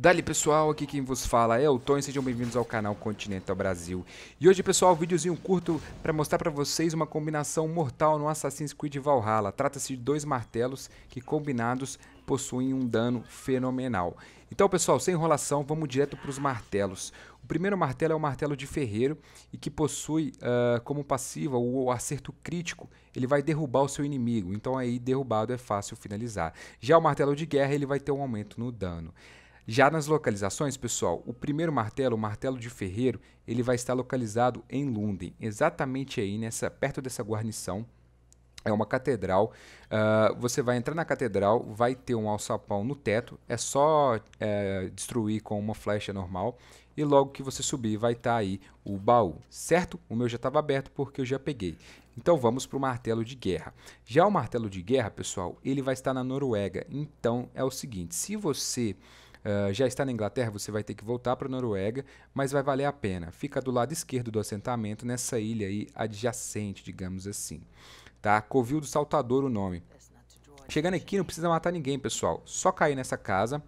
Dali pessoal, aqui quem vos fala é o Tom e sejam bem-vindos ao canal Continental Brasil. E hoje pessoal, um videozinho curto para mostrar para vocês uma combinação mortal no Assassin's Creed Valhalla. Trata-se de dois martelos que combinados possuem um dano fenomenal. Então pessoal, sem enrolação, vamos direto para os martelos. O primeiro martelo é o martelo de ferreiro e que possui uh, como passiva o, o acerto crítico. Ele vai derrubar o seu inimigo, então aí derrubado é fácil finalizar. Já o martelo de guerra ele vai ter um aumento no dano. Já nas localizações, pessoal, o primeiro martelo, o martelo de ferreiro, ele vai estar localizado em Lunden, exatamente aí nessa perto dessa guarnição. É uma catedral. Uh, você vai entrar na catedral, vai ter um alçapão no teto. É só é, destruir com uma flecha normal. E logo que você subir, vai estar tá aí o baú, certo? O meu já estava aberto porque eu já peguei. Então vamos para o martelo de guerra. Já o martelo de guerra, pessoal, ele vai estar na Noruega. Então é o seguinte: se você ah, já está na Inglaterra, você vai ter que voltar para a Noruega, mas vai valer a pena. Fica do lado esquerdo do assentamento, nessa ilha aí adjacente, digamos assim. Tá? Covil do Saltador o nome. Chegando aqui, não precisa matar ninguém, pessoal. Só cair nessa casa,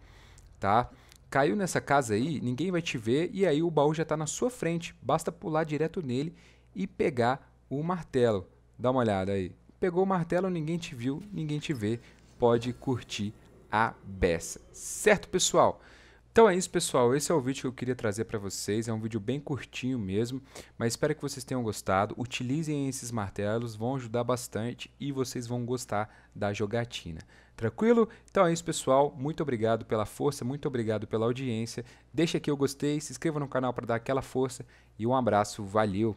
tá? Caiu nessa casa aí, ninguém vai te ver e aí o baú já está na sua frente. Basta pular direto nele e pegar o martelo. Dá uma olhada aí. Pegou o martelo, ninguém te viu, ninguém te vê. Pode curtir a beça. Certo, pessoal? Então é isso, pessoal. Esse é o vídeo que eu queria trazer para vocês. É um vídeo bem curtinho mesmo, mas espero que vocês tenham gostado. Utilizem esses martelos, vão ajudar bastante e vocês vão gostar da jogatina. Tranquilo? Então é isso, pessoal. Muito obrigado pela força, muito obrigado pela audiência. Deixa aqui o gostei, se inscreva no canal para dar aquela força e um abraço. Valeu!